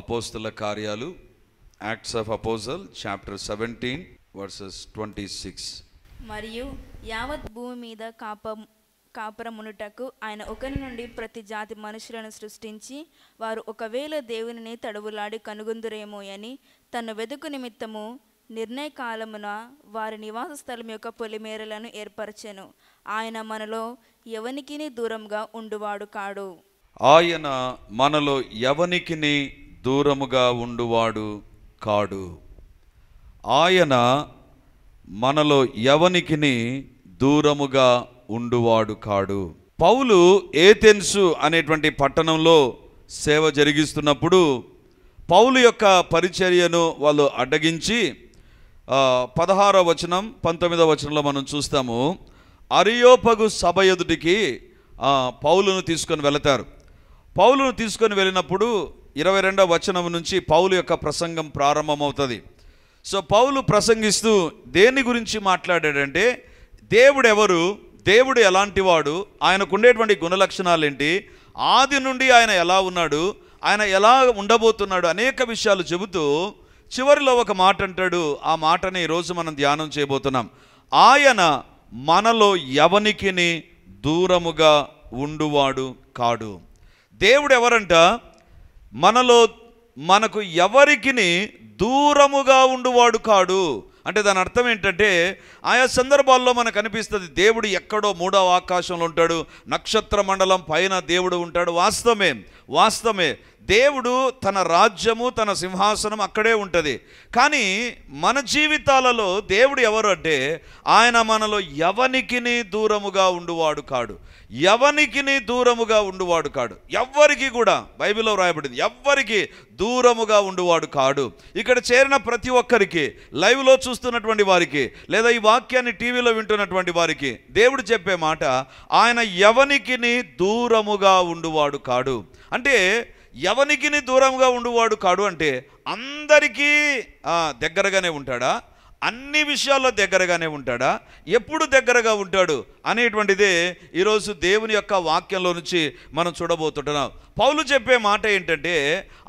అపోస్తల కార్యాలు Acts of apostles chapter seventeen verses twenty six మరియు యావత్ భూమి మీద కాప కాపురమునుటకు ఆయన ఒకరి నుండి ప్రతి జాతి మనుషులను సృష్టించి వారు ఒకవేళ దేవునిని తడవులాడి కనుగొందురేమోయని తన వెదుకు నిమిత్తము నిర్ణయ కాలమున వారి నివాస స్థలం యొక్క పొలిమేరలను ఏర్పరచెను ఆయన మనలో ఎవనికిని దూరంగా ఉండువాడు కాడు ఆయన మనలో ఎవనికిని దూరముగా ఉండువాడు కాడు ఆయన మనలో ఎవనికి దూరముగా ఉండువాడు కాడు పౌలు ఏథెన్సు అనేటువంటి పట్టణంలో సేవ జరిగిస్తున్నప్పుడు పౌలు యొక్క పరిచర్యను వాళ్ళు అడ్డగించి పదహారో వచనం పంతొమ్మిదో వచనంలో మనం చూస్తాము అరియోపగు సభ ఎదుటికి పౌలును తీసుకొని వెళతారు పౌలును తీసుకొని వెళ్ళినప్పుడు ఇరవై రెండవ వచనం నుంచి పౌలు యొక్క ప్రసంగం ప్రారంభమవుతుంది సో పౌలు ప్రసంగిస్తూ దేని గురించి మాట్లాడాడంటే దేవుడు ఎవరు దేవుడు ఎలాంటివాడు ఆయనకుండేటువంటి గుణలక్షణాలు ఏంటి ఆది నుండి ఆయన ఎలా ఉన్నాడు ఆయన ఎలా ఉండబోతున్నాడు అనేక విషయాలు చెబుతూ చివరిలో ఒక మాట అంటాడు ఆ మాటని ఈరోజు మనం ధ్యానం చేయబోతున్నాం ఆయన మనలో ఎవనికిని దూరముగా ఉండువాడు కాడు దేవుడు ఎవరంట మనలో మనకు ఎవరికిని దూరముగా ఉండువాడు కాడు అంటే దాని అర్థం ఏంటంటే ఆయా సందర్భాల్లో మనకు అనిపిస్తుంది దేవుడు ఎక్కడో మూడవ ఆకాశంలో ఉంటాడు నక్షత్ర మండలం పైన దేవుడు ఉంటాడు వాస్తవమే వాస్తవమే దేవుడు తన రాజ్యము తన సింహాసనం అక్కడే ఉంటుంది కానీ మన జీవితాలలో దేవుడు ఎవరు అంటే ఆయన మనలో ఎవనికి దూరముగా ఉండువాడు కాడు ఎవనికి దూరముగా ఉండువాడు కాడు ఎవ్వరికి కూడా బైబిల్లో రాయబడింది ఎవ్వరికి దూరముగా ఉండువాడు కాడు ఇక్కడ చేరిన ప్రతి ఒక్కరికి లైవ్లో చూస్తున్నటువంటి వారికి లేదా ఈ వాక్యాన్ని టీవీలో వింటున్నటువంటి వారికి దేవుడు చెప్పే మాట ఆయన ఎవనికి దూరముగా ఉండువాడు కాడు అంటే ఎవనికి దూరంగా ఉండువాడు కాడు అంటే అందరికీ దగ్గరగానే ఉంటాడా అన్ని విషయాల్లో దగ్గరగానే ఉంటాడా ఎప్పుడు దగ్గరగా ఉంటాడు అనేటువంటిదే ఈరోజు దేవుని యొక్క వాక్యంలో నుంచి మనం చూడబోతుంటున్నాం పౌలు చెప్పే మాట ఏంటంటే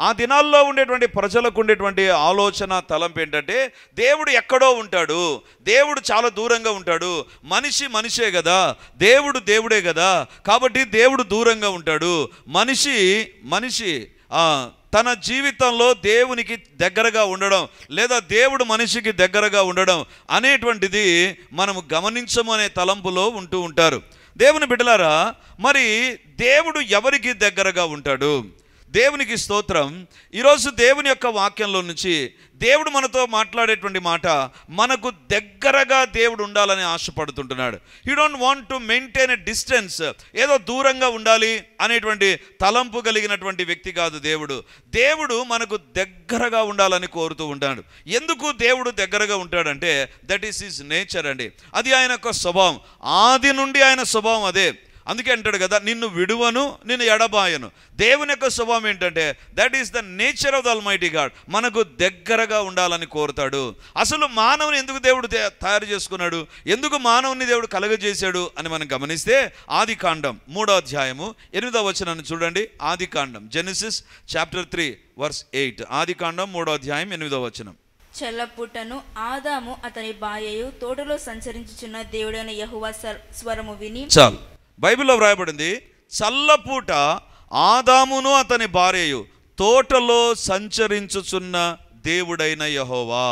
ఆ దినాల్లో ఉండేటువంటి ప్రజలకు ఉండేటువంటి ఆలోచన తలంపు ఏంటంటే దేవుడు ఎక్కడో ఉంటాడు దేవుడు చాలా దూరంగా ఉంటాడు మనిషి మనిషే కదా దేవుడు దేవుడే కదా కాబట్టి దేవుడు దూరంగా ఉంటాడు మనిషి మనిషి తన జీవితంలో దేవునికి దగ్గరగా ఉండడం లేదా దేవుడు మనిషికి దగ్గరగా ఉండడం అనేటువంటిది మనము గమనించము అనే తలంపులో ఉంటూ ఉంటారు దేవుని బిడ్డలారా మరి దేవుడు ఎవరికి దగ్గరగా ఉంటాడు దేవునికి స్తోత్రం ఈరోజు దేవుని యొక్క వాక్యంలో నుంచి దేవుడు మనతో మాట్లాడేటువంటి మాట మనకు దగ్గరగా దేవుడు ఉండాలని ఆశపడుతుంటున్నాడు you don't want to maintain a distance ఏదో దూరంగా ఉండాలి అనేటువంటి తలంపు కలిగినటువంటి వ్యక్తి కాదు దేవుడు దేవుడు మనకు దగ్గరగా ఉండాలని కోరుతూ ఉంటాడు ఎందుకు దేవుడు దగ్గరగా ఉంటాడంటే దట్ ఈస్ ఈజ్ నేచర్ అండి అది ఆయన యొక్క స్వభావం ఆది నుండి ఆయన స్వభావం అదే అందుకే అంటాడు కదా నిన్ను విడువను నిన్ను ఎడబాయను దేవుని యొక్క స్వభావం ఏంటంటే that is the nature of the almighty God మనకు దగ్గరగా ఉండాలని కోరుతాడు అసలు మానవుని ఎందుకు దేవుడు తయారు చేసుకున్నాడు ఎందుకు మానవుని దేవుడు కలగజేశాడు అని మనం గమనిస్తే ఆది కాండం మూడో అధ్యాయము ఎనిమిదవ వచనాన్ని చూడండి ఆది కాండం Genesis chapter three verse eight ఆది కాండం మూడో అధ్యాయం ఎనిమిదవ వచనం చెల్లపుటను ఆదాము అతని భార్యయు తోటలో సంచరించుచున్న దేవుడైన యహువా స్వరము విని చాలు బైబిల్లో వ్రాయబడింది చల్లపూట ఆదామును అతని భార్యయు తోటలో సంచరించుచున్న దేవుడైన యహోవా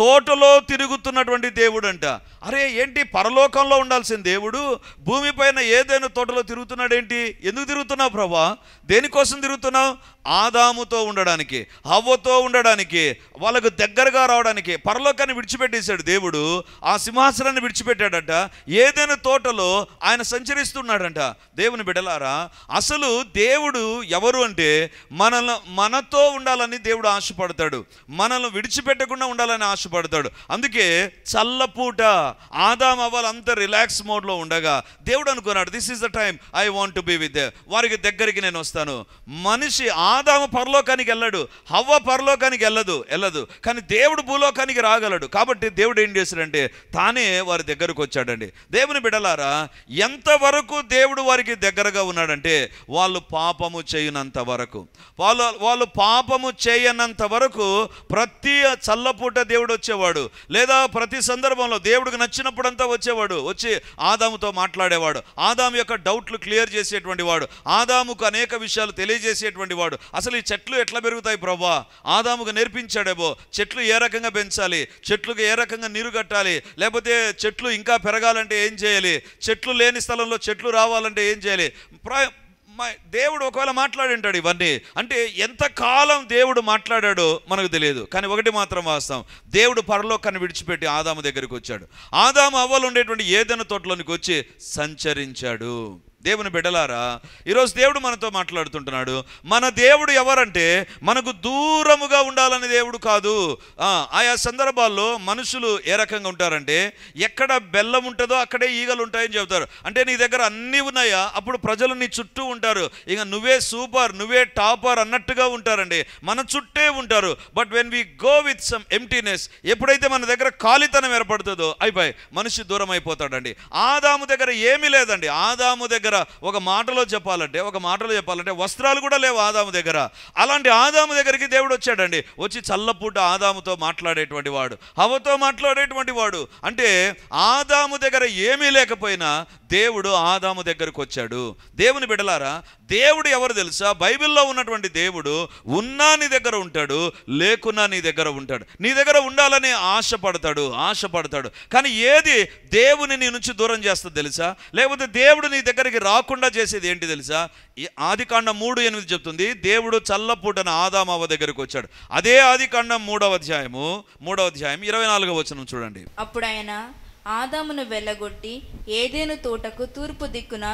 తోటలో తిరుగుతున్నటువంటి దేవుడు అంట అరే ఏంటి పరలోకంలో ఉండాల్సిన దేవుడు భూమిపైన ఏదైనా తోటలో తిరుగుతున్నాడేంటి ఎందుకు తిరుగుతున్నావు ప్రభా దేనికోసం తిరుగుతున్నావు ఆదాముతో ఉండడానికి హవ్వతో ఉండడానికి వాళ్ళకు దగ్గరగా రావడానికి పరలోకాన్ని విడిచిపెట్టేశాడు దేవుడు ఆ సింహాసనాన్ని విడిచిపెట్టాడట ఏదైనా తోటలో ఆయన సంచరిస్తున్నాడంట దేవుని బిడలారా అసలు దేవుడు ఎవరు అంటే మనల్ని మనతో ఉండాలని దేవుడు ఆశపడతాడు మనల్ని విడిచిపెట్టకుండా ఉండాలని ఆశపడతాడు అందుకే చల్లపూట ఆదాం అవ్వాలంతా రిలాక్స్ మోడ్లో ఉండగా దేవుడు అనుకున్నాడు this is the time I want be with వారికి దగ్గరికి నేను వస్తాను మనిషి ఆదాము పరలోకానికి వెళ్ళడు హవ్వ పరలోకానికి వెళ్ళదు వెళ్ళదు కానీ దేవుడు భూలోకానికి రాగలడు కాబట్టి దేవుడు ఏం చేశాడంటే తానే వారి దగ్గరకు వచ్చాడండి దేవుని బిడలారా ఎంతవరకు దేవుడు వారికి దగ్గరగా ఉన్నాడంటే వాళ్ళు పాపము చేయనంత వరకు వాళ్ళు వాళ్ళు పాపము చేయనంత వరకు ప్రతి చల్లపూట దేవుడు వచ్చేవాడు లేదా ప్రతి సందర్భంలో దేవుడికి నచ్చినప్పుడంతా వచ్చేవాడు వచ్చి ఆదాముతో మాట్లాడేవాడు ఆదాము యొక్క డౌట్లు క్లియర్ చేసేటువంటి వాడు ఆదాముకు అనేక విషయాలు తెలియజేసేటువంటి వాడు అసలు ఈ చెట్లు ఎట్లా పెరుగుతాయి ప్రభా ఆదాముకు నేర్పించాడేమో చెట్లు ఏ రకంగా పెంచాలి చెట్లకు ఏ రకంగా నీరు కట్టాలి లేకపోతే చెట్లు ఇంకా పెరగాలంటే ఏం చేయాలి చెట్లు లేని స్థలంలో చెట్లు రావాలంటే ఏం చేయాలి దేవుడు ఒకవేళ మాట్లాడింటాడు ఇవన్నీ అంటే ఎంతకాలం దేవుడు మాట్లాడాడో మనకు తెలియదు కానీ ఒకటి మాత్రం వాస్తవం దేవుడు పరలోకాన్ని విడిచిపెట్టి ఆదాము దగ్గరికి వచ్చాడు ఆదాము అవ్వలు ఉండేటువంటి ఏదైనా తోటలోనికి వచ్చి సంచరించాడు దేవుని బిడ్డలారా ఈరోజు దేవుడు మనతో మాట్లాడుతుంటున్నాడు మన దేవుడు ఎవరంటే మనకు దూరముగా ఉండాలని దేవుడు కాదు ఆయా సందర్భాల్లో మనుషులు ఏ రకంగా ఉంటారంటే ఎక్కడ బెల్లం ఉంటుందో అక్కడే ఈగలు ఉంటాయని చెబుతారు అంటే నీ దగ్గర అన్నీ ఉన్నాయా అప్పుడు ప్రజలు నీ చుట్టూ ఉంటారు ఇక నువ్వే సూపర్ నువ్వే టాపర్ అన్నట్టుగా ఉంటారండి మన చుట్టే ఉంటారు but when we go with some emptiness ఎప్పుడైతే మన దగ్గర ఖాళీతనం ఏర్పడుతుందో అయిపోయి మనిషి దూరం అయిపోతాడండి ఆదాము దగ్గర ఏమీ లేదండి ఆదాము దగ్గర దగ్గర ఒక మాటలో చెప్పాలంటే ఒక మాటలో చెప్పాలంటే వస్త్రాలు కూడా లేవు ఆదాము దగ్గర అలాంటి ఆదాము దగ్గరికి దేవుడు వచ్చాడండి వచ్చి చల్లపూట ఆదాముతో మాట్లాడేటువంటి వాడు హవతో మాట్లాడేటువంటి వాడు అంటే ఆదాము దగ్గర ఏమీ లేకపోయినా దేవుడు ఆదాము దగ్గరకు వచ్చాడు దేవుని బిడలారా దేవుడు ఎవరు తెలుసా బైబిల్లో ఉన్నటువంటి దేవుడు ఉన్నా నీ దగ్గర ఉంటాడు లేకున్నా నీ దగ్గర ఉంటాడు నీ దగ్గర ఉండాలని ఆశపడతాడు ఆశపడతాడు కానీ ఏది దేవుని నీ నుంచి దూరం చేస్తా తెలుసా లేకపోతే దేవుడు నీ దగ్గరికి రాకుండా చేసేది ఏంటి తెలుసా ఆది కాండం మూడు ఎనిమిది చెప్తుంది దేవుడు చల్లపూటన ఆదామవ దగ్గరకు వచ్చాడు అదే ఆది కాండం మూడవ అధ్యాయము మూడవ అధ్యాయం ఇరవై నాలుగవ వచనం చూడండి అప్పుడు ఆయన ఆదామును వెళ్ళగొట్టి ఏదేను తోటకు తూర్పు దిక్కున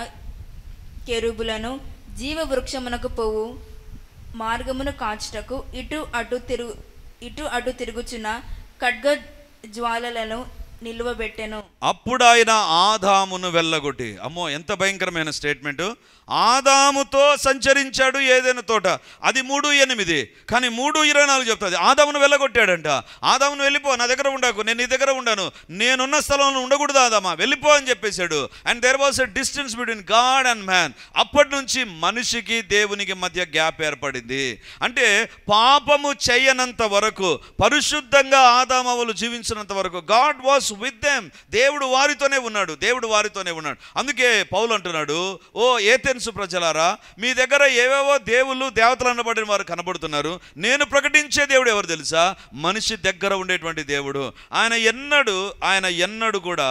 కెరుబులను వృక్షమునకు పోవు మార్గమును కాచుటకు ఇటు అటు తిరుగు ఇటు అటు తిరుగుచున్న ఖడ్గ జ్వాలలను నిల్వబెట్టెను అప్పుడు ఆయన ఆదామును వెళ్ళగొట్టి అమ్మో ఎంత భయంకరమైన స్టేట్మెంట్ ఆదాముతో సంచరించాడు ఏదైనా తోట అది మూడు ఎనిమిది కానీ మూడు ఇరవై నాలుగు చెప్తుంది ఆదామును వెళ్ళగొట్టాడంట ఆదామును వెళ్ళిపో నా దగ్గర ఉండకు నేను నీ దగ్గర ఉండాను నేనున్న స్థలంలో ఉండకూడదు ఆదామా వెళ్ళిపో అని చెప్పేశాడు and there was a distance between God and man అప్పటి నుంచి మనిషికి దేవునికి మధ్య గ్యాప్ ఏర్పడింది అంటే పాపము చేయనంత వరకు పరిశుద్ధంగా ఆదామవులు జీవించినంత వరకు గాడ్ వాస్ విత్ దెమ్ దేవుడు వారితోనే ఉన్నాడు దేవుడు వారితోనే ఉన్నాడు అందుకే పౌలు అంటున్నాడు ఓ ఏతే ఏథెన్స్ ప్రజలారా మీ దగ్గర ఏవేవో దేవుళ్ళు దేవతలు అనబడిన వారు కనబడుతున్నారు నేను ప్రకటించే దేవుడు ఎవరు తెలుసా మనిషి దగ్గర ఉండేటువంటి దేవుడు ఆయన ఎన్నడు ఆయన ఎన్నడు కూడా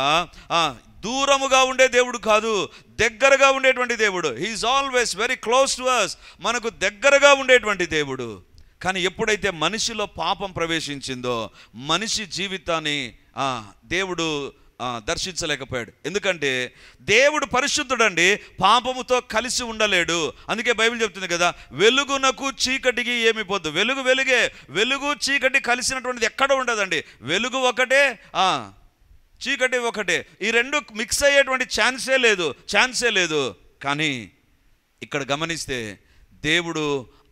దూరముగా ఉండే దేవుడు కాదు దగ్గరగా ఉండేటువంటి దేవుడు he is always very close to us మనకు దగ్గరగా ఉండేటువంటి దేవుడు కానీ ఎప్పుడైతే మనిషిలో పాపం ప్రవేశించిందో మనిషి జీవితాన్ని దేవుడు దర్శించలేకపోయాడు ఎందుకంటే దేవుడు పరిశుద్ధుడండి పాపముతో కలిసి ఉండలేడు అందుకే బైబిల్ చెప్తుంది కదా వెలుగునకు చీకటికి ఏమి పోద్దు వెలుగు వెలుగే వెలుగు చీకటి కలిసినటువంటిది ఎక్కడ ఉండదండి వెలుగు ఒకటే చీకటి ఒకటే ఈ రెండు మిక్స్ అయ్యేటువంటి ఛాన్సే లేదు ఛాన్సే లేదు కానీ ఇక్కడ గమనిస్తే దేవుడు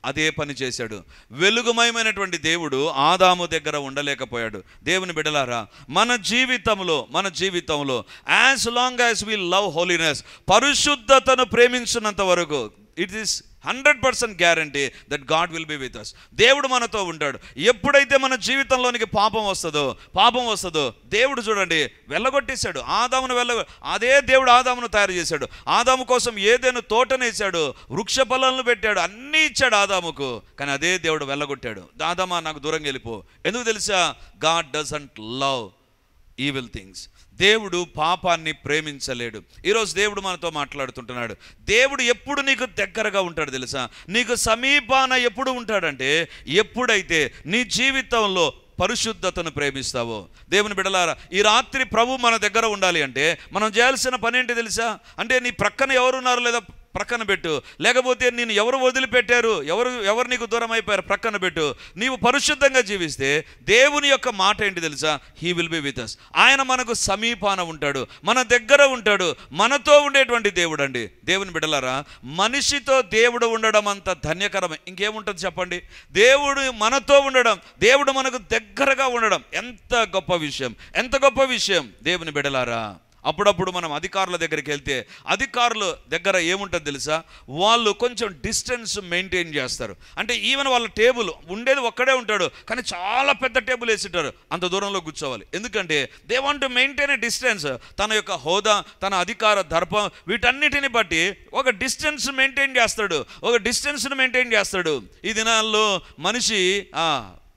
అదే పని చేశాడు వెలుగుమయమైనటువంటి దేవుడు ఆదాము దగ్గర ఉండలేకపోయాడు దేవుని బిడలారా మన జీవితంలో మన జీవితంలో as long as we love holiness పరిశుద్ధతను ప్రేమించినంత వరకు it is hundred percent guarantee that God will be with us దేవుడు మనతో ఉంటాడు ఎప్పుడైతే మన జీవితంలోనికి పాపం వస్తుందో పాపం వస్తుందో దేవుడు చూడండి వెళ్ళగొట్టేశాడు ఆదామును వెళ్ళ అదే దేవుడు ఆదామును తయారు చేశాడు ఆదాము కోసం ఏదైనా తోటనేసాడు వృక్ష ఫలాలను పెట్టాడు అన్నీ ఇచ్చాడు ఆదాముకు కానీ అదే దేవుడు వెళ్ళగొట్టాడు దాదామా నాకు దూరంగా వెళ్ళిపో ఎందుకు తెలుసా God doesn't love evil things దేవుడు పాపాన్ని ప్రేమించలేడు ఈరోజు దేవుడు మనతో మాట్లాడుతుంటున్నాడు దేవుడు ఎప్పుడు నీకు దగ్గరగా ఉంటాడు తెలుసా నీకు సమీపాన ఎప్పుడు ఉంటాడంటే ఎప్పుడైతే నీ జీవితంలో పరిశుద్ధతను ప్రేమిస్తావో దేవుని బిడలారా ఈ రాత్రి ప్రభు మన దగ్గర ఉండాలి అంటే మనం చేయాల్సిన పని ఏంటి తెలుసా అంటే నీ ప్రక్కన ఎవరున్నారు లేదా ప్రక్కన పెట్టు లేకపోతే నేను ఎవరు వదిలిపెట్టారు ఎవరు ఎవరు నీకు దూరం అయిపోయారు ప్రక్కన పెట్టు నీవు పరిశుద్ధంగా జీవిస్తే దేవుని యొక్క మాట ఏంటి తెలుసా he will be with us ఆయన మనకు సమీపాన ఉంటాడు మన దగ్గర ఉంటాడు మనతో ఉండేటువంటి దేవుడు అండి దేవుని బిడలారా మనిషితో దేవుడు ఉండడం అంత ధన్యకరం ఇంకేముంటుంది చెప్పండి దేవుడు మనతో ఉండడం దేవుడు మనకు దగ్గరగా ఉండడం ఎంత గొప్ప విషయం ఎంత గొప్ప విషయం దేవుని బిడలారా అప్పుడప్పుడు మనం అధికారుల దగ్గరికి వెళ్తే అధికారుల దగ్గర ఏముంటుంది తెలుసా వాళ్ళు కొంచెం డిస్టెన్స్ మెయింటైన్ చేస్తారు అంటే ఈవెన్ వాళ్ళ టేబుల్ ఉండేది ఒక్కడే ఉంటాడు కానీ చాలా పెద్ద టేబుల్ వేసింటారు అంత దూరంలో కూర్చోవాలి ఎందుకంటే they want maintain a distance తన యొక్క హోదా తన అధికార దర్పం వీటన్నిటిని బట్టి ఒక డిస్టెన్స్ మెయింటైన్ చేస్తాడు ఒక డిస్టెన్స్ను మెయింటైన్ చేస్తాడు ఈ దినాల్లో మనిషి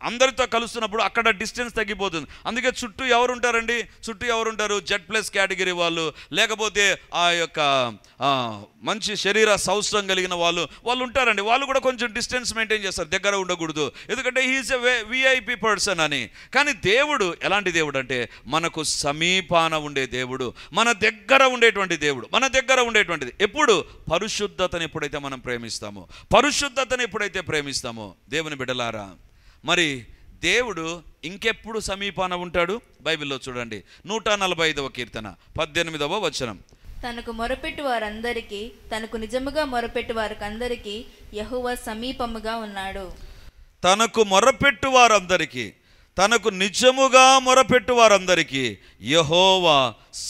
అందరితో కలుస్తున్నప్పుడు అక్కడ డిస్టెన్స్ తగ్గిపోతుంది అందుకే చుట్టూ ఎవరు ఉంటారండి చుట్టూ ఎవరు ఉంటారు జెడ్ ప్లస్ కేటగిరీ వాళ్ళు లేకపోతే ఆ యొక్క మంచి శరీర సౌష్టం కలిగిన వాళ్ళు వాళ్ళు ఉంటారండి వాళ్ళు కూడా కొంచెం డిస్టెన్స్ మెయింటైన్ చేస్తారు దగ్గర ఉండకూడదు ఎందుకంటే హీఈస్ ఎ విఐపి పర్సన్ అని కానీ దేవుడు ఎలాంటి దేవుడు అంటే మనకు సమీపాన ఉండే దేవుడు మన దగ్గర ఉండేటువంటి దేవుడు మన దగ్గర ఉండేటువంటిది ఎప్పుడు పరిశుద్ధతను ఎప్పుడైతే మనం ప్రేమిస్తామో పరిశుద్ధతను ఎప్పుడైతే ప్రేమిస్తామో దేవుని బిడలారా మరి దేవుడు ఇంకెప్పుడు సమీపాన ఉంటాడు బైబిల్లో చూడండి నూట నలభై ఐదవ కీర్తన పద్దెనిమిదవ వచనం తనకు మొరపెట్టు వారందరికీ తనకు నిజముగా మొరపెట్టు వారికి యహువ సమీపముగా ఉన్నాడు తనకు మొరపెట్టు వారందరికీ తనకు నిజముగా మొరపెట్టు వారందరికీ యహోవా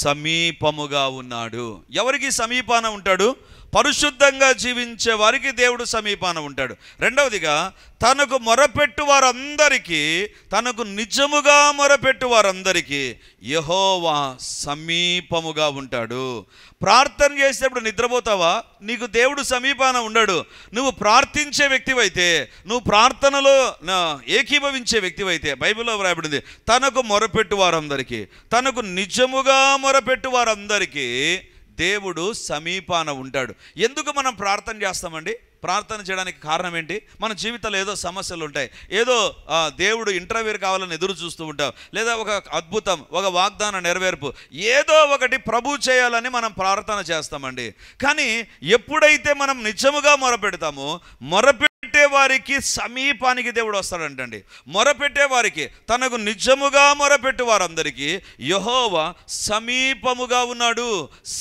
సమీపముగా ఉన్నాడు ఎవరికి సమీపాన ఉంటాడు పరిశుద్ధంగా జీవించే వారికి దేవుడు సమీపాన ఉంటాడు రెండవదిగా తనకు మొరపెట్టు వారందరికీ తనకు నిజముగా మొరపెట్టు వారందరికీ యహోవా సమీపముగా ఉంటాడు ప్రార్థన చేసేటప్పుడు నిద్రపోతావా నీకు దేవుడు సమీపాన ఉండడు నువ్వు ప్రార్థించే వ్యక్తివైతే నువ్వు ప్రార్థనలో ఏకీభవించే వ్యక్తివైతే బైబిల్లో వ్రాయబడింది తనకు మొరపెట్టు వారందరికీ తనకు నిజముగా మొరపెట్టు వారందరికీ దేవుడు సమీపాన ఉంటాడు ఎందుకు మనం ప్రార్థన చేస్తామండి ప్రార్థన చేయడానికి కారణం ఏంటి మన జీవితంలో ఏదో సమస్యలు ఉంటాయి ఏదో దేవుడు ఇంటర్వ్యూర్ కావాలని ఎదురు చూస్తూ ఉంటాం లేదా ఒక అద్భుతం ఒక వాగ్దాన నెరవేర్పు ఏదో ఒకటి ప్రభు చేయాలని మనం ప్రార్థన చేస్తామండి కానీ ఎప్పుడైతే మనం నిజముగా మొరపెడతామో మొరపె పెట్టే వారికి సమీపానికి దేవుడు వస్తాడంటండి మొరపెట్టే వారికి తనకు నిజముగా మొరపెట్టు వారందరికీ యహోవ సమీపముగా ఉన్నాడు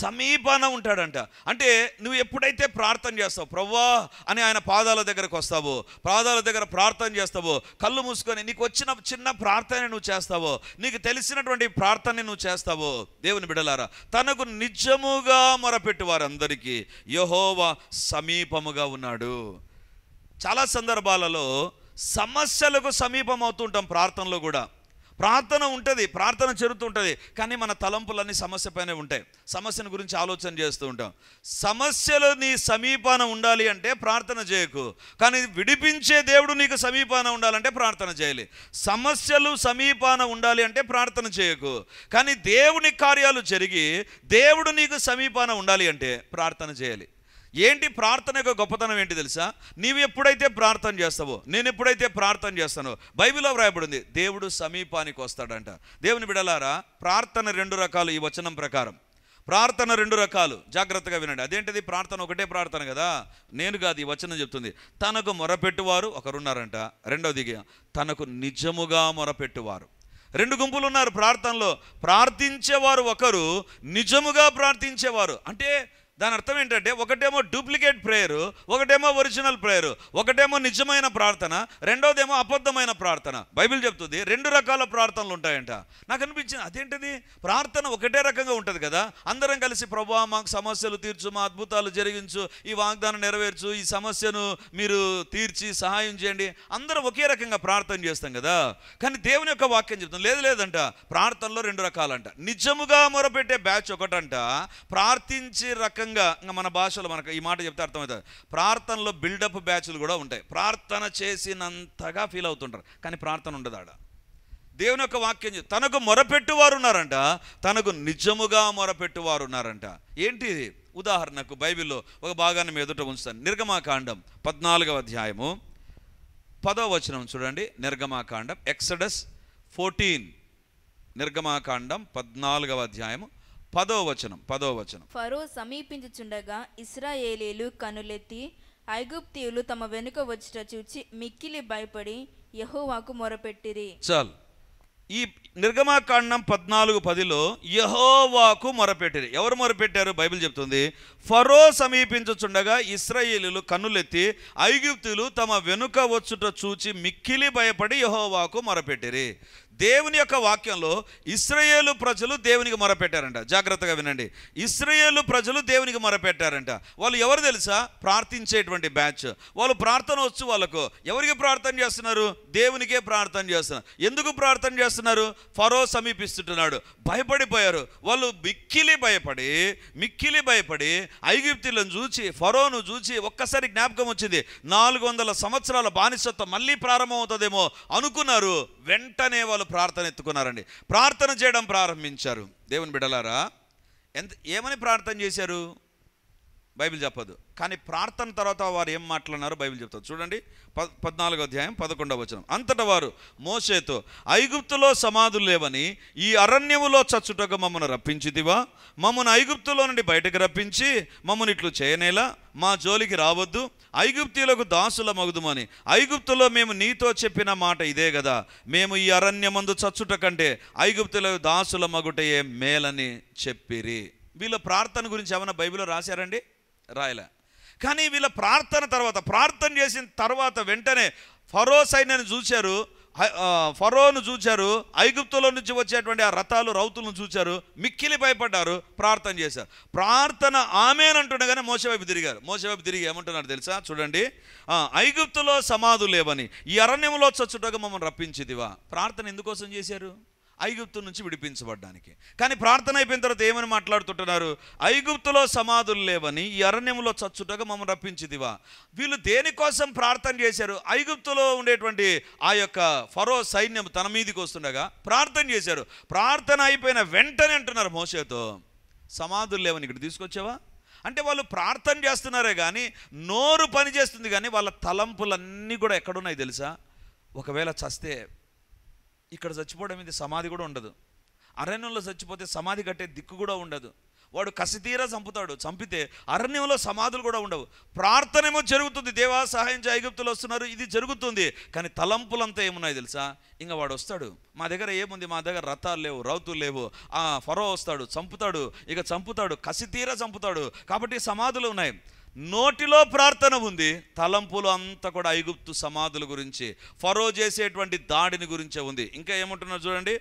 సమీపాన ఉంటాడంట అంటే నువ్వు ఎప్పుడైతే ప్రార్థన చేస్తావు ప్రవ్వా అని ఆయన పాదాల దగ్గరకు వస్తావు పాదాల దగ్గర ప్రార్థన చేస్తావు కళ్ళు మూసుకొని నీకు వచ్చిన చిన్న ప్రార్థన నువ్వు చేస్తావు నీకు తెలిసినటువంటి ప్రార్థన నువ్వు చేస్తావు దేవుని బిడలారా తనకు నిజముగా మొరపెట్టు వారందరికీ యహోవ సమీపముగా ఉన్నాడు చాలా సందర్భాలలో సమస్యలకు సమీపం అవుతుంటాం ప్రార్థనలో కూడా ప్రార్థన ఉంటుంది ప్రార్థన ఉంటుంది కానీ మన తలంపులన్నీ సమస్య పైన ఉంటాయి సమస్యను గురించి ఆలోచన చేస్తూ ఉంటాం సమస్యలు నీ సమీపాన ఉండాలి అంటే ప్రార్థన చేయకు కానీ విడిపించే దేవుడు నీకు సమీపాన ఉండాలంటే ప్రార్థన చేయాలి సమస్యలు సమీపాన ఉండాలి అంటే ప్రార్థన చేయకు కానీ దేవుని కార్యాలు జరిగి దేవుడు నీకు సమీపాన ఉండాలి అంటే ప్రార్థన చేయాలి ఏంటి ప్రార్థన యొక్క గొప్పతనం ఏంటి తెలుసా నీవు ఎప్పుడైతే ప్రార్థన చేస్తావో నేను ఎప్పుడైతే ప్రార్థన చేస్తానో బైబిల్లో వ్రాయబడింది దేవుడు సమీపానికి వస్తాడంట దేవుని బిడలారా ప్రార్థన రెండు రకాలు ఈ వచనం ప్రకారం ప్రార్థన రెండు రకాలు జాగ్రత్తగా వినండి అదేంటిది ప్రార్థన ఒకటే ప్రార్థన కదా నేను కాదు ఈ వచనం చెప్తుంది తనకు మొరపెట్టువారు ఒకరున్నారంట రెండవది తనకు నిజముగా మొరపెట్టువారు రెండు గుంపులు ఉన్నారు ప్రార్థనలో ప్రార్థించేవారు ఒకరు నిజముగా ప్రార్థించేవారు అంటే దాని అర్థం ఏంటంటే ఒకటేమో డూప్లికేట్ ప్రేయరు ఒకటేమో ఒరిజినల్ ప్రేయరు ఒకటేమో నిజమైన ప్రార్థన రెండోదేమో అబద్ధమైన ప్రార్థన బైబిల్ చెప్తుంది రెండు రకాల ప్రార్థనలు ఉంటాయంట నాకు అనిపించింది అదేంటిది ప్రార్థన ఒకటే రకంగా ఉంటుంది కదా అందరం కలిసి ప్రభా మాకు సమస్యలు తీర్చు మా అద్భుతాలు జరిగించు ఈ వాగ్దానం నెరవేర్చు ఈ సమస్యను మీరు తీర్చి సహాయం చేయండి అందరం ఒకే రకంగా ప్రార్థన చేస్తాం కదా కానీ దేవుని యొక్క వాక్యం చెప్తాం లేదు లేదంట ప్రార్థనలో రెండు రకాలంట నిజముగా మొరపెట్టే బ్యాచ్ ఒకటంట ప్రార్థించే రకం రకంగా ఇంకా మన భాషలో మనకు ఈ మాట చెప్తే అర్థమవుతుంది ప్రార్థనలో బిల్డప్ బ్యాచ్లు కూడా ఉంటాయి ప్రార్థన చేసినంతగా ఫీల్ అవుతుంటారు కానీ ప్రార్థన ఉండదు ఆడ దేవుని యొక్క వాక్యం తనకు మొరపెట్టువారు ఉన్నారంట తనకు నిజముగా మొరపెట్టువారు ఉన్నారంట ఏంటి ఉదాహరణకు బైబిల్లో ఒక భాగాన్ని మీ ఎదుట ఉంచుతాను నిర్గమాకాండం పద్నాలుగవ అధ్యాయము పదవ వచనం చూడండి నిర్గమాకాండం ఎక్సడస్ ఫోర్టీన్ నిర్గమాకాండం పద్నాలుగవ అధ్యాయము పదో వచనం పదో వచనం ఫరో సమీపించుచుండగా ఇస్రాయేలీలు కనులెత్తి ఐగుప్తియులు తమ వెనుక వచ్చిట చూచి మిక్కిలి భయపడి యహోవాకు మొరపెట్టిరి చాలు ఈ నిర్గమాకాండం పద్నాలుగు పదిలో యహోవాకు మొరపెట్టిరి ఎవరు మొరపెట్టారు బైబిల్ చెప్తుంది ఫరో సమీపించుచుండగా ఇస్రాయేలీలు కన్నులెత్తి ఐగుప్తులు తమ వెనుక వచ్చుట చూచి మిక్కిలి భయపడి యహోవాకు మొరపెట్టిరి దేవుని యొక్క వాక్యంలో ఇస్రయేలు ప్రజలు దేవునికి మొరపెట్టారంట జాగ్రత్తగా వినండి ఇస్రయేలు ప్రజలు దేవునికి మొరపెట్టారంట వాళ్ళు ఎవరు తెలుసా ప్రార్థించేటువంటి బ్యాచ్ వాళ్ళు ప్రార్థన వచ్చు వాళ్ళకు ఎవరికి ప్రార్థన చేస్తున్నారు దేవునికే ప్రార్థన చేస్తున్నారు ఎందుకు ప్రార్థన చేస్తున్నారు ఫరో సమీపిస్తుంటున్నాడు భయపడిపోయారు వాళ్ళు మిక్కిలి భయపడి మిక్కిలి భయపడి ఐగిప్తులను చూచి ఫరోను చూచి ఒక్కసారి జ్ఞాపకం వచ్చింది నాలుగు వందల సంవత్సరాల బానిసత్వం మళ్ళీ ప్రారంభమవుతుందేమో అనుకున్నారు వెంటనే వాళ్ళు వాళ్ళు ప్రార్థన ఎత్తుకున్నారండి ప్రార్థన చేయడం ప్రారంభించారు దేవుని బిడలారా ఎంత ఏమని ప్రార్థన చేశారు బైబిల్ చెప్పదు కానీ ప్రార్థన తర్వాత వారు ఏం మాట్లాడినారో బైబిల్ చెప్తారు చూడండి పద్నాలుగో అధ్యాయం పదకొండవ వచనం అంతటా వారు మోసేతో ఐగుప్తులో సమాధులు లేవని ఈ అరణ్యములో చచ్చుటగా మమ్మను రప్పించిదివా మమ్మను ఐగుప్తులో నుండి బయటకు రప్పించి మమ్మను ఇట్లు చేయనేలా మా జోలికి రావద్దు ఐగుప్తులకు దాసుల మగుదుమని ఐగుప్తులో మేము నీతో చెప్పిన మాట ఇదే కదా మేము ఈ అరణ్యమందు చచ్చుట కంటే ఐగుప్తులకు దాసుల మగుటయే మేలని చెప్పిరి వీళ్ళ ప్రార్థన గురించి ఏమైనా బైబిల్లో రాశారండి రాయలే కానీ వీళ్ళ ప్రార్థన తర్వాత ప్రార్థన చేసిన తర్వాత వెంటనే ఫరో సైన్యాన్ని చూశారు ఫరోను చూచారు ఐగుప్తులో నుంచి వచ్చేటువంటి ఆ రథాలు రౌతులను చూశారు మిక్కిలి భయపడ్డారు ప్రార్థన చేశారు ప్రార్థన అంటుండగానే మోసవైపు తిరిగారు మోసవైపు తిరిగి ఏమంటున్నారు తెలుసా చూడండి ఐగుప్తులో లేవని ఈ అరణ్యంలో చచ్చుటగా మమ్మల్ని రప్పించిదివా ప్రార్థన ఎందుకోసం చేశారు ఐగుప్తు నుంచి విడిపించబడ్డానికి కానీ ప్రార్థన అయిపోయిన తర్వాత ఏమని మాట్లాడుతుంటున్నారు ఐగుప్తులో సమాధులు లేవని ఈ అరణ్యంలో చచ్చుటగా మమ్మల్ని రప్పించిదివా వీళ్ళు దేనికోసం ప్రార్థన చేశారు ఐగుప్తులో ఉండేటువంటి ఆ యొక్క ఫరో సైన్యం తన మీదికి వస్తుండగా ప్రార్థన చేశారు ప్రార్థన అయిపోయిన వెంటనే అంటున్నారు మోసేతో సమాధులు లేవని ఇక్కడ తీసుకొచ్చావా అంటే వాళ్ళు ప్రార్థన చేస్తున్నారే కానీ నోరు పని చేస్తుంది కానీ వాళ్ళ తలంపులన్నీ కూడా ఎక్కడున్నాయి తెలుసా ఒకవేళ చస్తే ఇక్కడ చచ్చిపోవడం ఇది సమాధి కూడా ఉండదు అరణ్యంలో చచ్చిపోతే సమాధి కట్టే దిక్కు కూడా ఉండదు వాడు కసితీరా చంపుతాడు చంపితే అరణ్యంలో సమాధులు కూడా ఉండవు ప్రార్థనేమో జరుగుతుంది దేవా సహాయం ఐగుప్తులు వస్తున్నారు ఇది జరుగుతుంది కానీ తలంపులంతా ఏమున్నాయి తెలుసా ఇంకా వాడు వస్తాడు మా దగ్గర ఏముంది మా దగ్గర రథాలు లేవు రౌతులు లేవు ఆ ఫరో వస్తాడు చంపుతాడు ఇక చంపుతాడు కసితీరా చంపుతాడు కాబట్టి సమాధులు ఉన్నాయి నోటిలో ప్రార్థన ఉంది తలంపులు అంతా కూడా ఐగుప్తు సమాధుల గురించి ఫరో చేసేటువంటి దాడిని గురించే ఉంది ఇంకా ఏమంటున్నారు చూడండి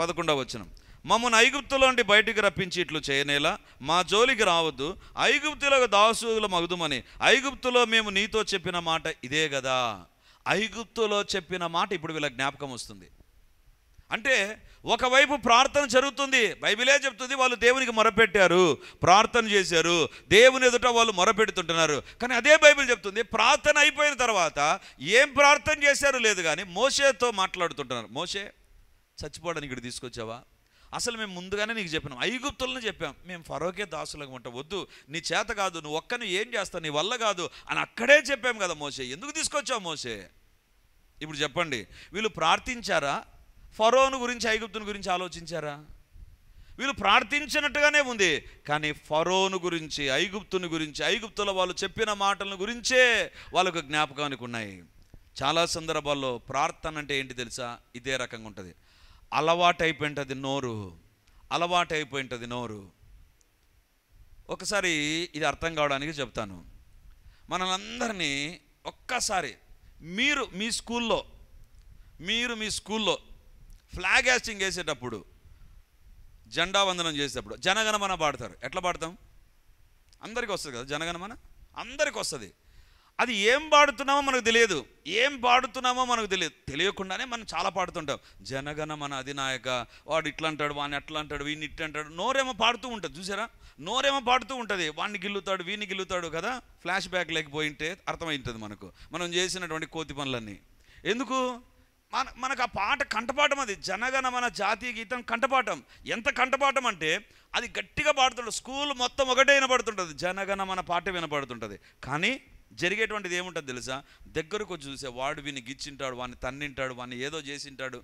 పదకొండవ వచనం మమ్మల్ని ఐగుప్తులోండి బయటికి రప్పించి ఇట్లు చేయనేలా మా జోలికి రావద్దు ఐగుప్తులకు దాసులు మగుదుమని ఐగుప్తులో మేము నీతో చెప్పిన మాట ఇదే కదా ఐగుప్తులో చెప్పిన మాట ఇప్పుడు వీళ్ళ జ్ఞాపకం వస్తుంది అంటే ఒకవైపు ప్రార్థన జరుగుతుంది బైబిలే చెప్తుంది వాళ్ళు దేవునికి మొరపెట్టారు ప్రార్థన చేశారు దేవుని ఎదుట వాళ్ళు మొరపెడుతుంటున్నారు కానీ అదే బైబిల్ చెప్తుంది ప్రార్థన అయిపోయిన తర్వాత ఏం ప్రార్థన చేశారు లేదు కానీ మోసేతో మాట్లాడుతుంటున్నారు మోసే చచ్చిపోవడానికి ఇక్కడ తీసుకొచ్చావా అసలు మేము ముందుగానే నీకు చెప్పినాం ఐగుప్తులను చెప్పాం మేము ఫరోకే దాసులకు ఉంటాం వద్దు నీ చేత కాదు నువ్వు ఒక్కను ఏం చేస్తావు నీ వల్ల కాదు అని అక్కడే చెప్పాము కదా మోసే ఎందుకు తీసుకొచ్చావు మోసే ఇప్పుడు చెప్పండి వీళ్ళు ప్రార్థించారా ఫరోను గురించి ఐగుప్తుని గురించి ఆలోచించారా వీళ్ళు ప్రార్థించినట్టుగానే ఉంది కానీ ఫరోను గురించి ఐగుప్తుని గురించి ఐగుప్తుల వాళ్ళు చెప్పిన మాటల గురించే వాళ్ళకు జ్ఞాపకానికి ఉన్నాయి చాలా సందర్భాల్లో ప్రార్థన అంటే ఏంటి తెలుసా ఇదే రకంగా ఉంటుంది అలవాటైపోయింటుంది నోరు అలవాటైపోయింటుంది నోరు ఒకసారి ఇది అర్థం కావడానికి చెప్తాను మనలందరినీ ఒక్కసారి మీరు మీ స్కూల్లో మీరు మీ స్కూల్లో ఫ్లాగ్ హ్యాస్టింగ్ వేసేటప్పుడు జెండా వందనం చేసేటప్పుడు జనగణమన పాడతారు ఎట్లా పాడతాం అందరికి వస్తుంది కదా జనగణమన అందరికి వస్తుంది అది ఏం పాడుతున్నామో మనకు తెలియదు ఏం పాడుతున్నామో మనకు తెలియదు తెలియకుండానే మనం చాలా పాడుతుంటాం జనగణ మన అధినాయక వాడు ఇట్లా అంటాడు వాడిని అట్లా అంటాడు వీడిని ఇట్లా అంటాడు నోరేమో పాడుతూ ఉంటుంది చూసారా నోరేమో పాడుతూ ఉంటుంది వాడిని గిల్లుతాడు వీడిని గిల్లుతాడు కదా ఫ్లాష్ బ్యాక్ లేకపోయింటే అర్థమవుతుంది మనకు మనం చేసినటువంటి కోతి పనులన్నీ ఎందుకు మన మనకు ఆ పాట కంటపాఠం అది జనగణ మన జాతీయ గీతం కంటపాఠం ఎంత కంటపాఠం అంటే అది గట్టిగా పాడుతుంటుంది స్కూల్ మొత్తం ఒకటే వినపడుతుంటుంది జనగణ మన పాట వినపడుతుంటుంది కానీ జరిగేటువంటిది ఏముంటుంది తెలుసా దగ్గరకు వచ్చి చూసే వాడు విని గిచ్చింటాడు వాడిని తన్నింటాడు వాడిని ఏదో చేసింటాడు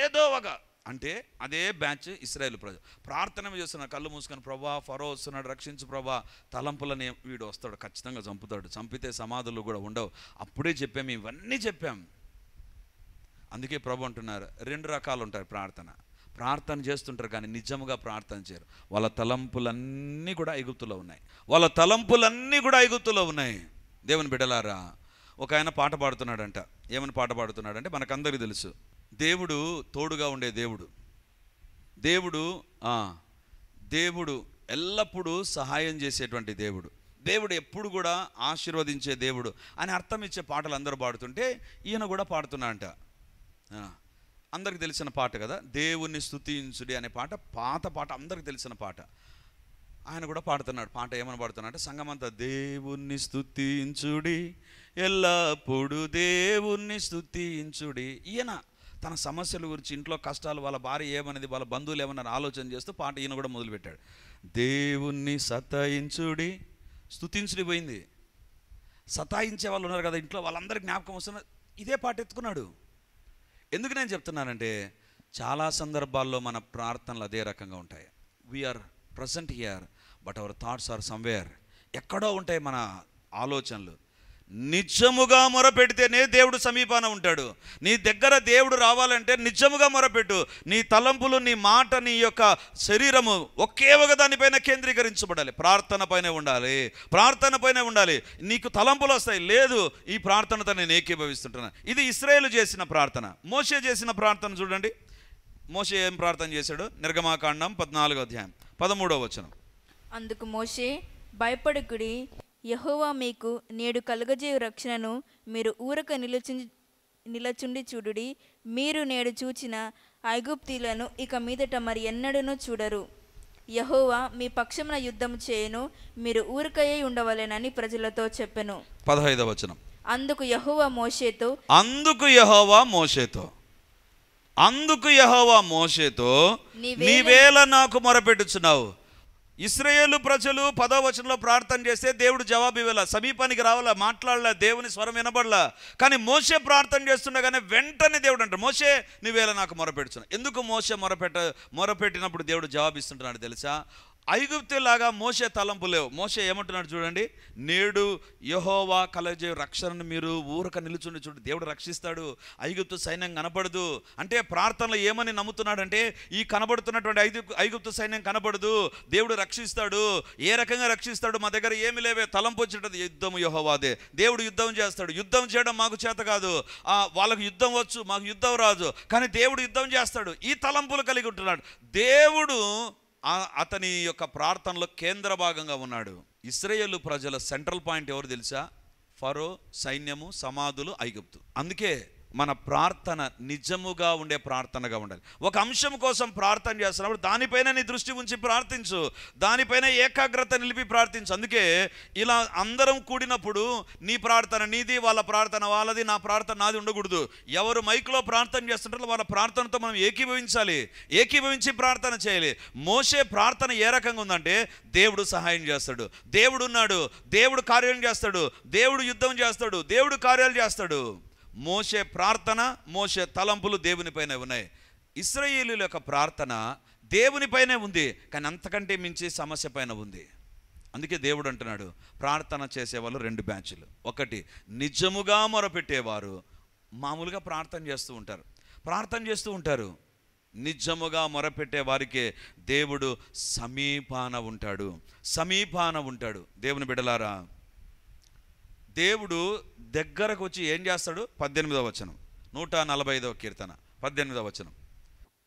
ఏదో ఒక అంటే అదే బ్యాచ్ ఇస్రాయేల్ ప్రజలు ప్రార్థన చేస్తున్న కళ్ళు మూసుకొని ప్రభా ఫరో వస్తున్నాడు రక్షించు ప్రభా తలంపులని వీడు వస్తాడు ఖచ్చితంగా చంపుతాడు చంపితే సమాధులు కూడా ఉండవు అప్పుడే చెప్పాము ఇవన్నీ చెప్పాము అందుకే ప్రభు అంటున్నారు రెండు రకాలు ఉంటారు ప్రార్థన ప్రార్థన చేస్తుంటారు కానీ నిజముగా ప్రార్థన చేయరు వాళ్ళ తలంపులన్నీ కూడా ఎగుతులో ఉన్నాయి వాళ్ళ తలంపులన్నీ కూడా ఎగుతులో ఉన్నాయి దేవుని బిడలారా ఒక ఆయన పాట పాడుతున్నాడంట ఏమని పాట పాడుతున్నాడంటే మనకందరికీ తెలుసు దేవుడు తోడుగా ఉండే దేవుడు దేవుడు దేవుడు ఎల్లప్పుడూ సహాయం చేసేటువంటి దేవుడు దేవుడు ఎప్పుడు కూడా ఆశీర్వదించే దేవుడు అని అర్థం ఇచ్చే పాటలు అందరూ పాడుతుంటే ఈయన కూడా పాడుతున్నాడంట అంట అందరికి తెలిసిన పాట కదా దేవుణ్ణి స్థుతించుడి అనే పాట పాత పాట అందరికి తెలిసిన పాట ఆయన కూడా పాడుతున్నాడు పాట ఏమని పాడుతున్నాడు అంటే సంగమంతా దేవుణ్ణి స్థుతించుడి ఎల్లప్పుడు దేవుణ్ణి స్థుతించుడి ఈయన తన సమస్యల గురించి ఇంట్లో కష్టాలు వాళ్ళ భార్య ఏమన్నది వాళ్ళ బంధువులు ఏమన్నారు ఆలోచన చేస్తూ పాట ఈయన కూడా మొదలుపెట్టాడు దేవుణ్ణి సతాయించుడి స్థుతించుడి పోయింది సతాయించే వాళ్ళు ఉన్నారు కదా ఇంట్లో వాళ్ళందరికీ జ్ఞాపకం వస్తున్న ఇదే పాట ఎత్తుకున్నాడు ఎందుకు నేను చెప్తున్నానంటే చాలా సందర్భాల్లో మన ప్రార్థనలు అదే రకంగా ఉంటాయి we are present here but our thoughts are somewhere ఎక్కడో ఉంటాయి మన ఆలోచనలు నిజముగా మొరపెడితేనే దేవుడు సమీపాన ఉంటాడు నీ దగ్గర దేవుడు రావాలంటే నిజముగా మొరపెట్టు నీ తలంపులు నీ మాట నీ యొక్క శరీరము ఒకే ఒక దానిపైన కేంద్రీకరించబడాలి ప్రార్థన పైన ఉండాలి ప్రార్థన పైన ఉండాలి నీకు తలంపులు వస్తాయి లేదు ఈ ప్రార్థనతో నేను ఏకీభవిస్తుంటాను ఇది ఇస్రాయేల్ చేసిన ప్రార్థన మోసే చేసిన ప్రార్థన చూడండి మోసే ఏం ప్రార్థన చేశాడు నిర్గమాకాండం పద్నాలుగో అధ్యాయం పదమూడవ వచనం అందుకు మోసే భయపడుకుడి యహోవా మీకు నేడు కలుగజేయు రక్షణను మీరు ఊరక నిలుచు నిలచుండి చూడుడి మీరు నేడు చూచిన ఐగుప్తీలను ఇక మీదట మరి ఎన్నడూనూ చూడరు యహోవా మీ పక్షమున యుద్ధం చేయను మీరు ఊరికయ్యే ఉండవలేనని ప్రజలతో చెప్పను పదహైదవ వచనం అందుకు యహోవా మోషేతో అందుకు యహోవా మోషేతో అందుకు యహోవా మోషేతో నీవేళ నాకు మొరపెట్టుచున్నావు ఇస్రయేలు ప్రజలు పదవచనంలో ప్రార్థన చేస్తే దేవుడు జవాబు ఇవ్వాల సమీపానికి రావాలా మాట్లాడలే దేవుని స్వరం వినబడలా కానీ మోసే ప్రార్థన చేస్తుండగానే వెంటనే దేవుడు అంటారు మోసే నువ్వేలా నాకు మొరపెడుచున్నావు ఎందుకు మోసే మొరపెట్ట మొరపెట్టినప్పుడు దేవుడు జవాబిస్తుంటున్నాడు తెలుసా ఐగుప్తులాగా మోసే తలంపు లేవు మోసే ఏమంటున్నాడు చూడండి నేడు యహోవా కలజే రక్షణను మీరు ఊరక నిలుచుండి చూడు దేవుడు రక్షిస్తాడు ఐగుప్తు సైన్యం కనబడదు అంటే ప్రార్థనలు ఏమని నమ్ముతున్నాడంటే ఈ కనబడుతున్నటువంటి ఐదు ఐగుప్తు సైన్యం కనబడదు దేవుడు రక్షిస్తాడు ఏ రకంగా రక్షిస్తాడు మా దగ్గర ఏమి లేవే తలంపు వచ్చినది యుద్ధం యహోవాదే దేవుడు యుద్ధం చేస్తాడు యుద్ధం చేయడం మాకు చేత కాదు వాళ్ళకు యుద్ధం వచ్చు మాకు యుద్ధం రాదు కానీ దేవుడు యుద్ధం చేస్తాడు ఈ తలంపులు కలిగి ఉంటున్నాడు దేవుడు అతని యొక్క ప్రార్థనలో కేంద్ర భాగంగా ఉన్నాడు ఇస్రాయేల్ ప్రజల సెంట్రల్ పాయింట్ ఎవరు తెలుసా ఫరో సైన్యము సమాధులు ఐగుప్తు అందుకే మన ప్రార్థన నిజముగా ఉండే ప్రార్థనగా ఉండాలి ఒక అంశం కోసం ప్రార్థన చేస్తున్నప్పుడు దానిపైన నీ దృష్టి ఉంచి ప్రార్థించు దానిపైన ఏకాగ్రత నిలిపి ప్రార్థించు అందుకే ఇలా అందరం కూడినప్పుడు నీ ప్రార్థన నీది వాళ్ళ ప్రార్థన వాళ్ళది నా ప్రార్థన నాది ఉండకూడదు ఎవరు మైక్లో ప్రార్థన చేస్తుంటారో వాళ్ళ ప్రార్థనతో మనం ఏకీభవించాలి ఏకీభవించి ప్రార్థన చేయాలి మోసే ప్రార్థన ఏ రకంగా ఉందంటే దేవుడు సహాయం చేస్తాడు దేవుడు ఉన్నాడు దేవుడు కార్యం చేస్తాడు దేవుడు యుద్ధం చేస్తాడు దేవుడు కార్యాలు చేస్తాడు మోసే ప్రార్థన మోసే తలంపులు దేవునిపైనే ఉన్నాయి ఇస్రాయేలీల యొక్క ప్రార్థన దేవునిపైనే ఉంది కానీ అంతకంటే మించి సమస్య పైన ఉంది అందుకే దేవుడు అంటున్నాడు ప్రార్థన చేసేవాళ్ళు రెండు బ్యాచ్లు ఒకటి నిజముగా మొరపెట్టేవారు మామూలుగా ప్రార్థన చేస్తూ ఉంటారు ప్రార్థన చేస్తూ ఉంటారు నిజముగా మొరపెట్టే వారికే దేవుడు సమీపాన ఉంటాడు సమీపాన ఉంటాడు దేవుని బిడలారా దేవుడు దగ్గరకు వచ్చి ఏం చేస్తాడు పద్దెనిమిదవ వచనం నూట నలభై ఐదవ కీర్తన పద్దెనిమిదవ వచనం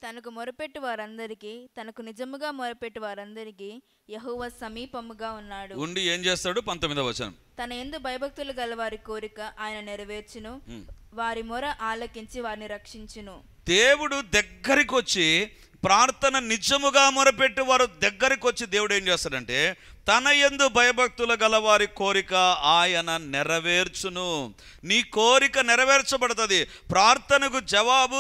తనకు మొరపెట్టు వారందరికీ తనకు నిజముగా మొరపెట్టు వారందరికీ యహోవ సమీపముగా ఉన్నాడు ఉండి ఏం చేస్తాడు పంతొమ్మిదవ వచనం తన ఎందు భయభక్తులు గల వారి కోరిక ఆయన నెరవేర్చును వారి మొర ఆలకించి వారిని రక్షించును దేవుడు దగ్గరికి వచ్చి ప్రార్థన నిజముగా మొరపెట్టి వారు దగ్గరికి వచ్చి దేవుడు ఏం చేస్తాడంటే తన ఎందు భయభక్తులు గలవారి కోరిక ఆయన నెరవేర్చును నీ కోరిక నెరవేర్చబడుతుంది ప్రార్థనకు జవాబు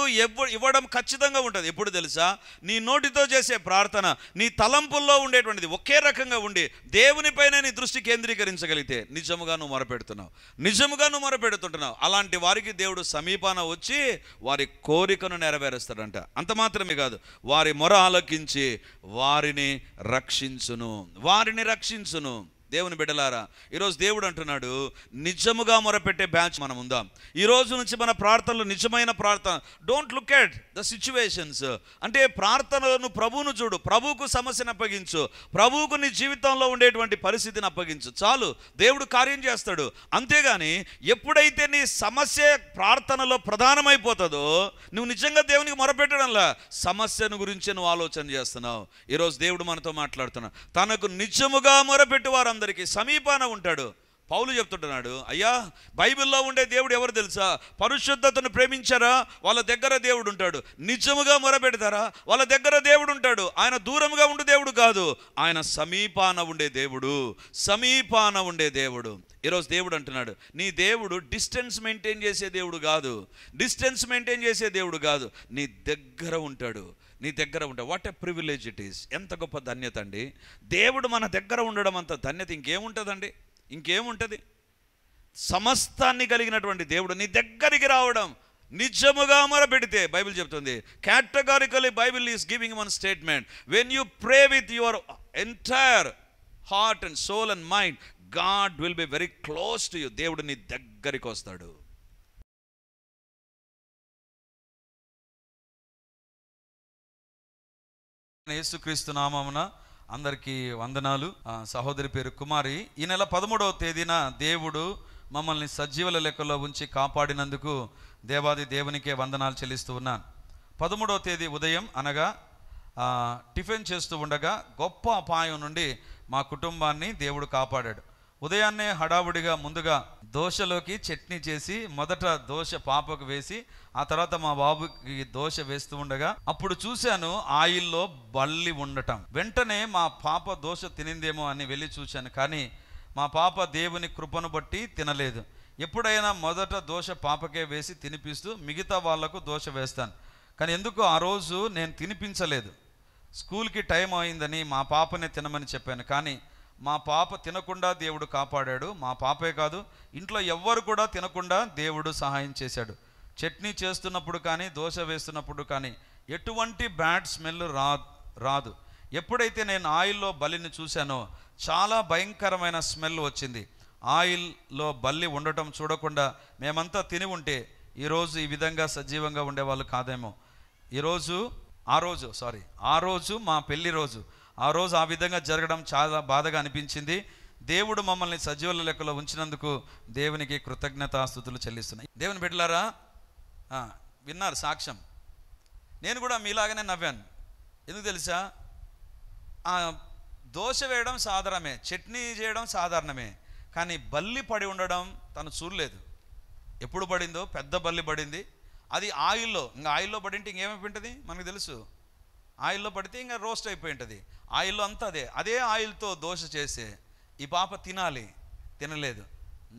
ఇవ్వడం ఖచ్చితంగా ఉంటుంది ఎప్పుడు తెలుసా నీ నోటితో చేసే ప్రార్థన నీ తలంపుల్లో ఉండేటువంటిది ఒకే రకంగా ఉండి దేవునిపైన నీ దృష్టి కేంద్రీకరించగలిగితే నిజముగా నువ్వు మొరపెడుతున్నావు నిజముగా నువ్వు మొరపెడుతుంటున్నావు అలాంటి వారికి దేవుడు సమీపాన వచ్చి వారి కోరికను నెరవేరుస్తాడంట అంత మాత్రమే కాదు వారి మొర ఆలకించి వారిని రక్షించును వారిని రక్షించును దేవుని బిడ్డలారా ఈరోజు దేవుడు అంటున్నాడు నిజముగా మొరపెట్టే బ్యాచ్ మనం ఉందాం ఈ రోజు నుంచి మన ప్రార్థనలు నిజమైన ప్రార్థన don't look at the situations అంటే ప్రార్థనలను ప్రభువును చూడు ప్రభువుకు సమస్యను అప్పగించు ప్రభువుకు నీ జీవితంలో ఉండేటువంటి పరిస్థితిని అప్పగించు చాలు దేవుడు కార్యం చేస్తాడు అంతేగాని ఎప్పుడైతే నీ సమస్య ప్రార్థనలో ప్రధానమైపోతుందో నువ్వు నిజంగా దేవునికి మొరపెట్టడంలా సమస్యను గురించి నువ్వు ఆలోచన చేస్తున్నావు ఈరోజు దేవుడు మనతో మాట్లాడుతున్నావు తనకు నిజముగా మొరపెట్టి వారు వారందరికీ సమీపాన ఉంటాడు పౌలు చెప్తుంటున్నాడు అయ్యా బైబిల్లో ఉండే దేవుడు ఎవరు తెలుసా పరిశుద్ధతను ప్రేమించారా వాళ్ళ దగ్గర దేవుడు ఉంటాడు నిజముగా మొరపెడతారా వాళ్ళ దగ్గర దేవుడు ఉంటాడు ఆయన దూరంగా ఉండే దేవుడు కాదు ఆయన సమీపాన ఉండే దేవుడు సమీపాన ఉండే దేవుడు ఈరోజు దేవుడు అంటున్నాడు నీ దేవుడు డిస్టెన్స్ మెయింటైన్ చేసే దేవుడు కాదు డిస్టెన్స్ మెయింటైన్ చేసే దేవుడు కాదు నీ దగ్గర ఉంటాడు నీ దగ్గర ఉండే what a privilege it is ఎంత గొప్ప ధన్యత అండి దేవుడు మన దగ్గర ఉండడం అంత ధన్యత ఇంకేముంటుందండి ఇంకేముంటుంది సమస్తాన్ని కలిగినటువంటి దేవుడు నీ దగ్గరికి రావడం నిజముగా మరపెడితే బైబిల్ చెప్తుంది categorically Bible is giving one statement when you pray with your entire heart and soul and mind God will be very close to you దేవుడు నీ దగ్గరికి వస్తాడు యేసుక్రీస్తు నామమున అందరికీ వందనాలు సహోదరి పేరు కుమారి ఈ నెల పదమూడవ తేదీన దేవుడు మమ్మల్ని సజీవుల లెక్కలో ఉంచి కాపాడినందుకు దేవాది దేవునికే వందనాలు చెల్లిస్తూ ఉన్నాను పదమూడవ తేదీ ఉదయం అనగా టిఫిన్ చేస్తూ ఉండగా గొప్ప అపాయం నుండి మా కుటుంబాన్ని దేవుడు కాపాడాడు ఉదయాన్నే హడావుడిగా ముందుగా దోశలోకి చట్నీ చేసి మొదట దోశ పాపకు వేసి ఆ తర్వాత మా బాబుకి దోశ వేస్తూ ఉండగా అప్పుడు చూశాను ఆయిల్లో బల్లి ఉండటం వెంటనే మా పాప దోశ తినిందేమో అని వెళ్ళి చూశాను కానీ మా పాప దేవుని కృపను బట్టి తినలేదు ఎప్పుడైనా మొదట దోశ పాపకే వేసి తినిపిస్తూ మిగతా వాళ్లకు దోశ వేస్తాను కానీ ఎందుకు ఆ రోజు నేను తినిపించలేదు స్కూల్కి టైం అయిందని మా పాపనే తినమని చెప్పాను కానీ మా పాప తినకుండా దేవుడు కాపాడాడు మా పాపే కాదు ఇంట్లో ఎవ్వరు కూడా తినకుండా దేవుడు సహాయం చేశాడు చట్నీ చేస్తున్నప్పుడు కానీ దోశ వేస్తున్నప్పుడు కానీ ఎటువంటి బ్యాడ్ స్మెల్ రా రాదు ఎప్పుడైతే నేను ఆయిల్లో బల్లిని చూశానో చాలా భయంకరమైన స్మెల్ వచ్చింది ఆయిల్లో బల్లి ఉండటం చూడకుండా మేమంతా తిని ఉంటే ఈరోజు ఈ విధంగా సజీవంగా ఉండేవాళ్ళు కాదేమో ఈరోజు ఆ రోజు సారీ ఆ రోజు మా పెళ్ళి రోజు ఆ రోజు ఆ విధంగా జరగడం చాలా బాధగా అనిపించింది దేవుడు మమ్మల్ని సజీవుల లెక్కలో ఉంచినందుకు దేవునికి కృతజ్ఞతాస్థుతులు చెల్లిస్తున్నాయి దేవుని బిడ్డలారా విన్నారు సాక్ష్యం నేను కూడా మీలాగనే నవ్వాను ఎందుకు తెలుసా దోశ వేయడం సాధారణమే చట్నీ చేయడం సాధారణమే కానీ బల్లి పడి ఉండడం తను చూడలేదు ఎప్పుడు పడిందో పెద్ద బల్లి పడింది అది ఆయిల్లో ఇంకా ఆయిల్లో పడింటే ఇంకేమైపోయింటుంది మనకు తెలుసు ఆయిల్లో పడితే ఇంకా రోస్ట్ అయిపోయి ఉంటుంది ఆయిల్ అంతా అదే అదే ఆయిల్తో దోశ చేసే ఈ పాప తినాలి తినలేదు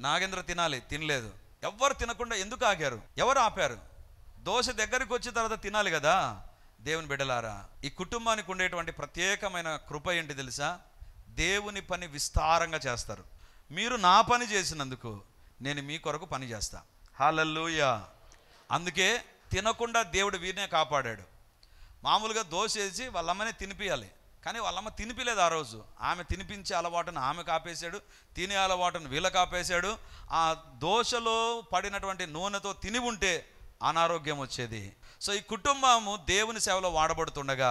నాగేంద్ర తినాలి తినలేదు ఎవరు తినకుండా ఎందుకు ఆగారు ఎవరు ఆపారు దోశ దగ్గరికి వచ్చిన తర్వాత తినాలి కదా దేవుని బిడ్డలారా ఈ కుటుంబానికి ఉండేటువంటి ప్రత్యేకమైన కృప ఏంటి తెలుసా దేవుని పని విస్తారంగా చేస్తారు మీరు నా పని చేసినందుకు నేను మీ కొరకు పని చేస్తా హాలల్లుయా అందుకే తినకుండా దేవుడు వీరినే కాపాడాడు మామూలుగా దోశ వేసి వాళ్ళమ్మనే తినిపియాలి కానీ వాళ్ళమ్మ తినిపిలేదు ఆ రోజు ఆమె తినిపించే అలవాటును ఆమె కాపేశాడు తినే అలవాటును వీళ్ళ కాపేశాడు ఆ దోశలో పడినటువంటి నూనెతో తిని ఉంటే అనారోగ్యం వచ్చేది సో ఈ కుటుంబము దేవుని సేవలో వాడబడుతుండగా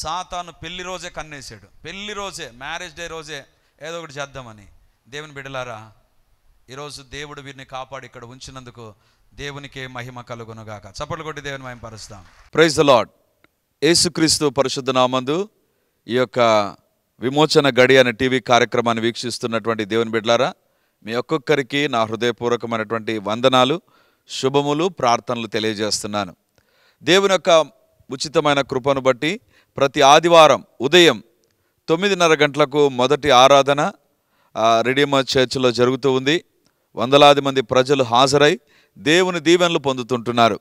సాతాను పెళ్లి రోజే కన్నేశాడు పెళ్లి రోజే మ్యారేజ్ డే రోజే ఏదో ఒకటి చేద్దామని దేవుని బిడలారా ఈరోజు దేవుడు వీరిని కాపాడి ఇక్కడ ఉంచినందుకు దేవునికే మహిమ కలుగునుగాక చప్పట్లు కొట్టి దేవుని మహిమ పరుస్తాం ప్రైజ్ ద లాడ్ యేసుక్రీస్తు పరిశుద్ధ నామందు ఈ యొక్క విమోచన గడి అనే టీవీ కార్యక్రమాన్ని వీక్షిస్తున్నటువంటి దేవుని బిడ్లారా మీ ఒక్కొక్కరికి నా హృదయపూర్వకమైనటువంటి వందనాలు శుభములు ప్రార్థనలు తెలియజేస్తున్నాను దేవుని యొక్క ఉచితమైన కృపను బట్టి ప్రతి ఆదివారం ఉదయం తొమ్మిదిన్నర గంటలకు మొదటి ఆరాధన రెడీమ చర్చిలో జరుగుతూ ఉంది వందలాది మంది ప్రజలు హాజరై దేవుని దీవెనలు పొందుతుంటున్నారు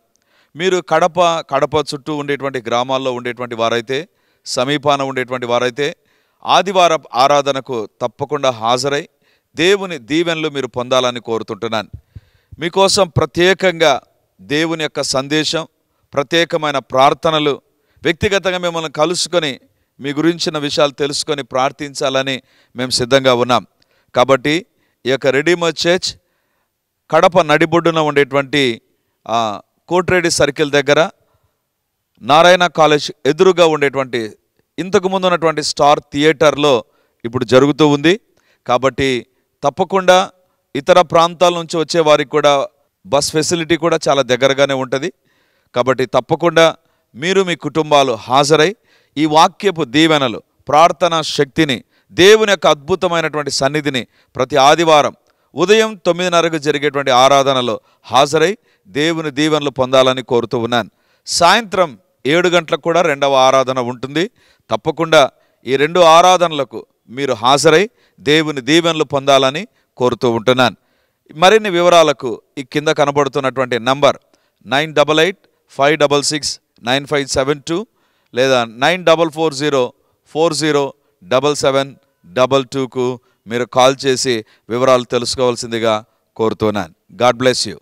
మీరు కడప కడప చుట్టూ ఉండేటువంటి గ్రామాల్లో ఉండేటువంటి వారైతే సమీపాన ఉండేటువంటి వారైతే ఆదివార ఆరాధనకు తప్పకుండా హాజరై దేవుని దీవెనలు మీరు పొందాలని కోరుతుంటున్నాను మీకోసం ప్రత్యేకంగా దేవుని యొక్క సందేశం ప్రత్యేకమైన ప్రార్థనలు వ్యక్తిగతంగా మిమ్మల్ని కలుసుకొని మీ గురించిన విషయాలు తెలుసుకొని ప్రార్థించాలని మేము సిద్ధంగా ఉన్నాం కాబట్టి ఈ యొక్క రెడీమో చర్చ్ కడప నడిబొడ్డున ఉండేటువంటి కోట్రేడి సర్కిల్ దగ్గర నారాయణ కాలేజ్ ఎదురుగా ఉండేటువంటి ఇంతకు ముందు ఉన్నటువంటి స్టార్ థియేటర్లో ఇప్పుడు జరుగుతూ ఉంది కాబట్టి తప్పకుండా ఇతర ప్రాంతాల నుంచి వచ్చే వారికి కూడా బస్ ఫెసిలిటీ కూడా చాలా దగ్గరగానే ఉంటుంది కాబట్టి తప్పకుండా మీరు మీ కుటుంబాలు హాజరై ఈ వాక్యపు దీవెనలు ప్రార్థనా శక్తిని దేవుని యొక్క అద్భుతమైనటువంటి సన్నిధిని ప్రతి ఆదివారం ఉదయం తొమ్మిదిన్నరకు జరిగేటువంటి ఆరాధనలో హాజరై దేవుని దీవెనలు పొందాలని కోరుతూ ఉన్నాను సాయంత్రం ఏడు గంటలకు కూడా రెండవ ఆరాధన ఉంటుంది తప్పకుండా ఈ రెండు ఆరాధనలకు మీరు హాజరై దేవుని దీవెనలు పొందాలని కోరుతూ ఉంటున్నాను మరిన్ని వివరాలకు ఈ కింద కనబడుతున్నటువంటి number nine double eight five double six nine five seven two లేదా nine double four zero four zero double seven double టూకు మీరు కాల్ చేసి వివరాలు తెలుసుకోవాల్సిందిగా కోరుతున్నాను గాడ్ బ్లెస్ యూ